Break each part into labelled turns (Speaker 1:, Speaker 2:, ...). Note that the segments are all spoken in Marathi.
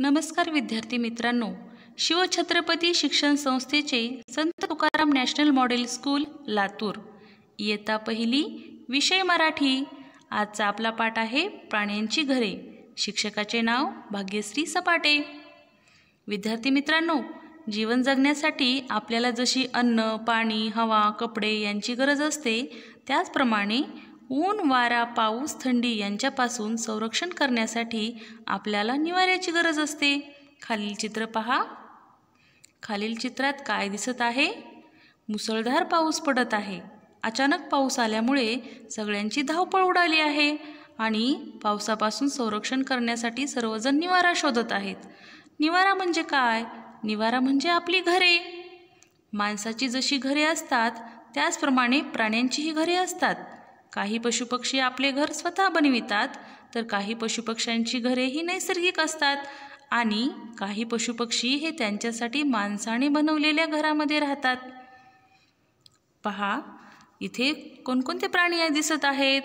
Speaker 1: नमस्कार विद्यार्थी मित्रांनो शिवछत्रपती शिक्षण संस्थेचे Sant Tukaram national model school Latur इयत्ता पहिली विषय मराठी आजचा आपला पाठ आहे प्राण्यांची घरे शिक्षकाचे नाव भाग्यश्री सपाटे विद्यार्थी मित्रांनो जीवन जगण्यासाठी आपल्याला जशी अन्न पाणी हवा कपडे यांची गरज असते त्याचप्रमाणे ऊन वारा पाऊस थंडी यांच्यापासून संरक्षण करण्यासाठी आपल्याला निवाऱ्याची गरज असते खालील चित्र पहा खालील चित्रात काय दिसत आहे मुसळधार पाऊस पडत आहे अचानक पाऊस आल्यामुळे सगळ्यांची धावपळ उडाली आहे आणि पावसापासून संरक्षण करण्यासाठी सर्वजण निवारा शोधत आहेत निवारा म्हणजे काय निवारा म्हणजे आपली घरे माणसाची जशी घरे असतात त्याचप्रमाणे प्राण्यांचीही घरे असतात काही पशुपक्षी आपले घर स्वतः बनवितात तर काही पशुपक्ष्यांची घरेही नैसर्गिक असतात आणि काही पशुपक्षी हे त्यांच्यासाठी माणसाने बनवलेल्या घरामध्ये राहतात पहा इथे कोणकोणते प्राणी दिसत आहेत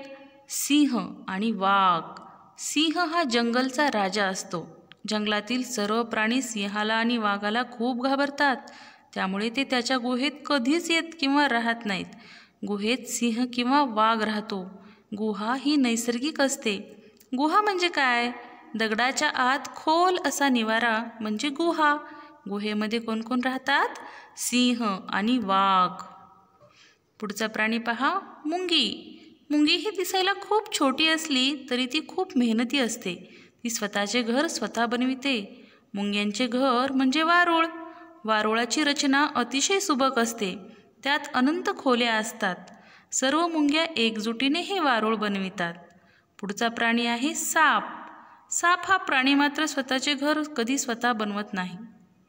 Speaker 1: सिंह आणि वाघ सिंह हा जंगलचा राजा असतो जंगलातील सर्व प्राणी सिंहाला आणि वाघाला खूप घाबरतात त्यामुळे ते त्याच्या गुहेत कधीच येत किंवा राहत नाहीत गुहेत सिंह किंवा वाघ राहतो गुहा ही नैसर्गिक असते गुहा म्हणजे काय दगडाच्या आत खोल असा निवारा म्हणजे गुहा गुहेमध्ये कोण कोण राहतात सिंह आणि वाघ पुढचा प्राणी पहा मुंगी मुंगी ही दिसायला खूप छोटी असली तरी ती खूप मेहनती असते ती स्वतःचे घर स्वतः बनविते मुंग्यांचे घर म्हणजे वारूळ वारुळाची रचना अतिशय सुबक असते त्यात अनंत खोल्या असतात सर्व मुंग्या एकजुटीने हे वारूळ बनवितात पुढचा प्राणी आहे साप साप हा प्राणी मात्र स्वतःचे घर कधी स्वतः बनवत नाही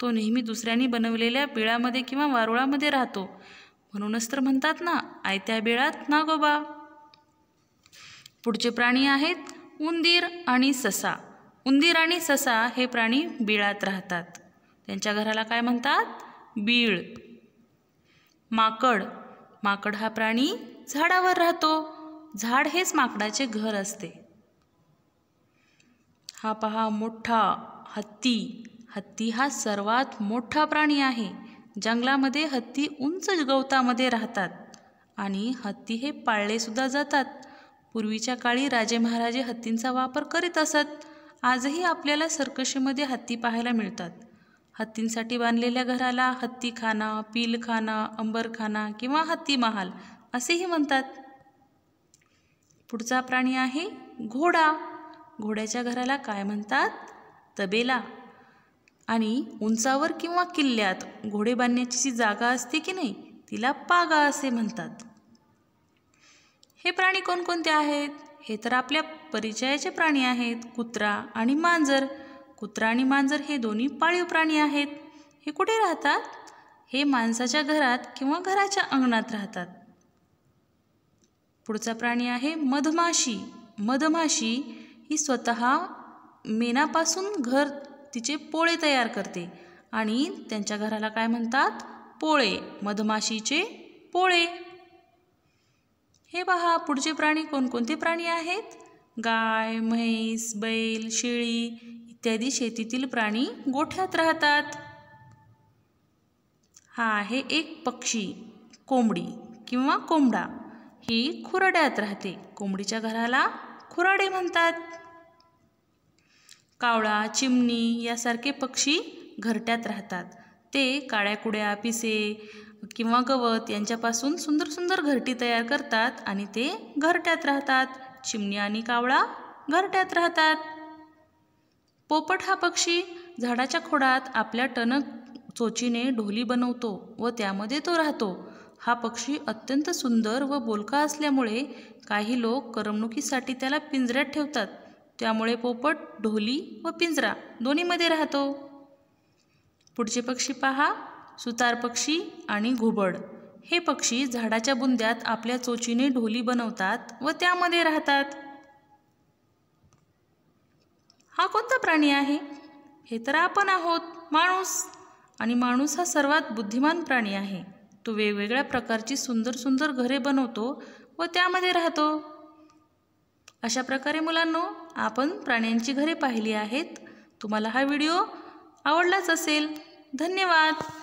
Speaker 1: तो नेहमी दुसऱ्यांनी बनवलेल्या बिळामध्ये किंवा वारुळामध्ये राहतो म्हणूनच तर म्हणतात ना आयत्या बिळात ना गोबा पुढचे प्राणी आहेत उंदीर आणि ससा उंदीर आणि ससा हे प्राणी बिळात राहतात त्यांच्या घराला काय म्हणतात बीळ माकड माकड हा प्राणी झाडावर राहतो झाड हेच माकडाचे घर असते हा पहा मोठा हत्ती हत्ती हा सर्वात मोठा प्राणी आहे जंगलामध्ये हत्ती उंच गवतामध्ये राहतात आणि हत्ती हे पाळलेसुद्धा जातात पूर्वीच्या काळी राजे महाराजे हत्तींचा वापर करीत असत आजही आपल्याला सर्कशीमध्ये हत्ती पाहायला मिळतात हत्तींसाठी बांधलेल्या घराला हत्तीखाना पीलखाना अंबरखाना किंवा हत्ती महाल असेही म्हणतात पुढचा प्राणी आहे घोडा घोड्याच्या घराला काय म्हणतात तबेला आणि उंचावर किंवा किल्ल्यात घोडे बांधण्याची जी जागा असते की नाही तिला पागा असे म्हणतात हे प्राणी कोणकोणते आहेत हे तर आपल्या परिचयाचे प्राणी आहेत कुत्रा आणि मांजर कुत्रा आणि मांजर हे दोन्ही पाळीव प्राणी आहेत हे कुठे राहतात हे माणसाच्या घरात किंवा घराच्या अंगणात राहतात पुढचा प्राणी आहे मधमाशी मधमाशी ही स्वत मेणापासून घर तिचे पोळे तयार करते आणि त्यांच्या घराला काय म्हणतात पोळे मधमाशीचे पोळे हे पहा पुढचे प्राणी कोणकोणते प्राणी आहेत गाय म्हैस बैल शेळी इत्यादी शेतीतील प्राणी गोठ्यात राहतात हा आहे एक पक्षी कोंबडी किंवा कोंबडा ही खुराड्यात राहते कोंबडीच्या घराला खुराडे म्हणतात कावळा चिमणी यासारखे पक्षी घरट्यात राहतात ते काळ्या कुड्या पिसे किंवा गवत यांच्यापासून सुंदर सुंदर घरटी तयार करतात आणि ते घरट्यात राहतात चिमणी आणि कावळा घरट्यात राहतात पोपट हा पक्षी झाडाच्या खोडात आपल्या टणक चोचीने ढोली बनवतो व त्यामध्ये तो राहतो हा पक्षी अत्यंत सुंदर व बोलका असल्यामुळे काही लोक करमणुकीसाठी त्याला पिंजऱ्यात ठेवतात त्यामुळे पोपट ढोली व पिंजरा दोन्हीमध्ये राहतो पुढचे पक्षी पहा सुतार पक्षी आणि घुबड हे पक्षी झाडाच्या बुंद्यात आपल्या चोचीने ढोली बनवतात व त्यामध्ये राहतात हा कोणता प्राणी आहे हे तर आपण आहोत माणूस आणि माणूस हा सर्वात बुद्धिमान प्राणी आहे तो वेगवेगळ्या प्रकारची सुंदर सुंदर घरे बनवतो व त्यामध्ये राहतो अशा प्रकारे मुलांनो आपण प्राण्यांची घरे पाहिली आहेत तुम्हाला हा व्हिडिओ आवडलाच असेल धन्यवाद